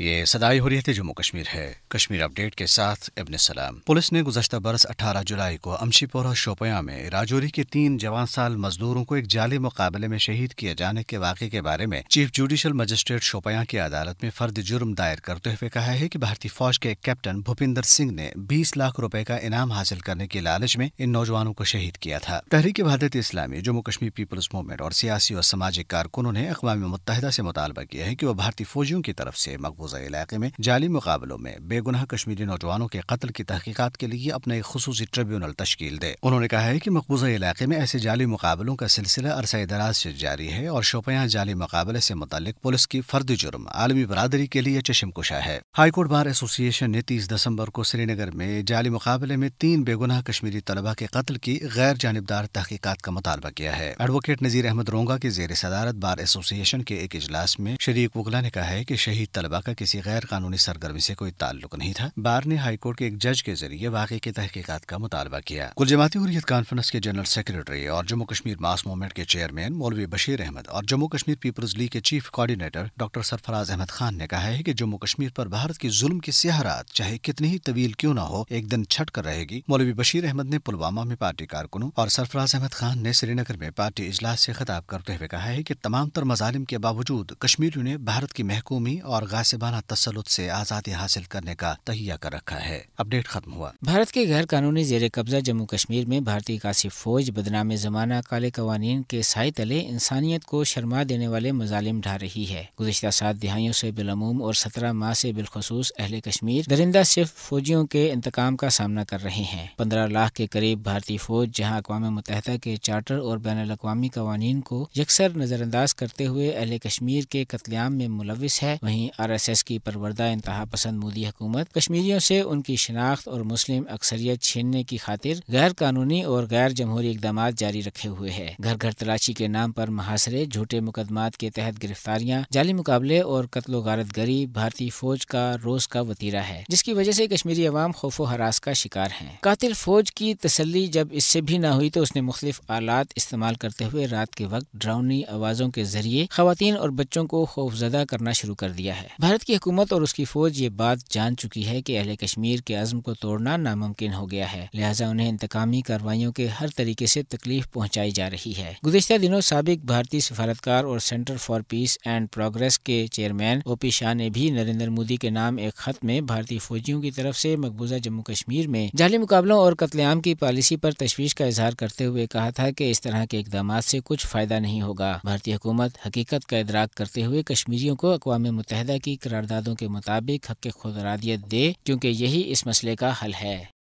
ये सदाई हो रही थी जम्मू कश्मीर है कश्मीर अपडेट के साथ इबन सलाम पुलिस ने गुजशत बरस 18 जुलाई को अमशीपुर और शोपिया में राजौरी के तीन जवान साल मजदूरों को एक जाली मुकाबले में शहीद किए जाने के वाक़े के बारे में चीफ जुडिशल मजिस्ट्रेट शोपिया की अदालत में फर्द जुर्म दायर करते हुए कहा है की भारतीय फौज के एक कैप्टन भूपिंदर सिंह ने बीस लाख रूपए का इनाम हासिल करने की लालच में इन नौजवानों को शहीद किया था तहरीक वहादत इस्लामी जम्मू कश्मीर पीपल्स मूवमेंट और सियासी और सामाजिक कारकुनों ने अकवा मुतहदा ऐसी मुतालबा किया है की वो भारतीय फौजियों की तरफ ऐसी मकबूल मलबूजा इलाके में जाली मुकाबलों में बेगुनाह कश्मीरी नौजवानों के कत्ल की तहकीकत के लिए अपने एक खसूस ट्रिब्यूनल तश्कील दे उन्होंने कहा है कि मकबूजा इलाके में ऐसे जाली मुकाबलों का सिलसिला अरसा दराज से जारी है और शोपियाँ जाली मुकाबले से मुतल पुलिस की फर्द जुर्म आलमी बरदरी के लिए कुशा है हाईकोर्ट बार एसोसिएशन ने तीस दिसंबर को श्रीनगर में जाली मुकाबले में तीन बेगुनाह कश्मीरी तलबा के कत्ल की गैर जानबदार तहकीकत का मुतालबा किया है एडवोकेट नजीर अहमद रोंगा के जेर सदारत बार एसोसिएशन के एक इजलास में शरीक वगला ने कहा है की शहीद तलबा का किसी गैर कानूनी सरगर्मी से कोई ताल्लुक नहीं था बार ने हाईकोर्ट के एक जज के जरिए वाकई की तहकीकत का मुतालबा किया कुल जमाती हुरियत कॉन्फ्रेंस के जनरल सेक्रेटरी और जम्मू कश्मीर मास मूवमेंट के चेयरमैन मौलवी बशीर अहमद और जम्मू कश्मीर पीपल्स लीग के chief coordinator doctor Sarfaraz Ahmad Khan ने कहा है कि जम्मू कश्मीर पर भारत की जुल्म की सियारात चाहे कितनी ही तवील क्यों न हो एक दिन छट कर रहेगी मौलवी बशीर अहमद ने पुलवामा में पार्टी कारकुनों और सरफराज अहमद खान ने श्रीनगर में पार्टी इजलास से खिताब करते हुए कहा है कि तमाम तर मजालिम के बावजूद कश्मीरियों ने भारत की महकूमी और गासिबा बाला तसलुत से आज़ादी हासिल करने का तहिया कर रखा है अपडेट खत्म हुआ भारत के गैर कानूनी जेर कब्जा जम्मू कश्मीर में भारतीय काशी फौज बदनाम जमाना काले कवानी के साय तले इंसानियत को शर्मा देने वाले मुजालिम ढा रही है गुजशत सात दिहाइयों से बिलमूम और सत्रह माह से बिलखसूस अहल कश्मीर दरिंदा सिर्फ फौजियों के इंतकाम का सामना कर रहे हैं पंद्रह लाख के करीब भारतीय फौज जहाँ अकवा मुतहदा के चार्टर और बैन अवी कवानीन को यकसर नजरअंदाज करते हुए अहल कश्मीर के कतलेआम में मुलविस है वहीं आर एस एस कांग्रेस की परवरदा इंतहा पसंद मोदी हुकूमत कश्मीरियों से उनकी शिनाख्त और मुस्लिम अक्सरियत छीनने की खातिर गैर कानूनी और गैर जमहूरी इकदाम जारी रखे हुए है घर घर तलाशी के नाम आरोप मुहासरे झूठे मुकदमात के तहत गिरफ्तारियाँ जाली मुकाबले और कत्लो गारत गरी भारतीय फौज का रोज का वतीरा है जिसकी वजह ऐसी कश्मीरी अवाम खौफो हरास का शिकार है कातिल फौज की तसली जब इससे भी न हुई तो उसने मुख्तलिफ आलात इस्तेमाल करते हुए रात के वक्त ड्राउनी आवाजों के जरिए खातन और बच्चों को खौफजदा करना शुरू कर दिया है भारत की हुकूमत और उसकी फौज ये बात जान चुकी है कि अहल कश्मीर के अज़म को तोड़ना नामुमकिन हो गया है लिहाजा उन्हें इंतकामी कार्रवाइयों के हर तरीके से तकलीफ पहुँचाई जा रही है गुजशत दिनों सबक भारतीय सफारतकार और centre for peace and progress के चेयरमैन ओ पी शाह ने भी नरेंद्र मोदी के नाम एक खत में भारतीय फौजियों की तरफ से मकबूजा जम्मू कश्मीर में जाली मुकाबलों और कत्लेआम की पॉलिसी पर तशवीश का इजहार करते हुए कहा था कि इस तरह के इकदाम से कुछ फायदा नहीं होगा भारतीय हुकूमत हकीकत का इदराक करते हुए कश्मीरियों को अकवा मुतहदा की करारदादों के मुताबिक हक खुदरादियत दे क्योंकि यही इस मसले का हल है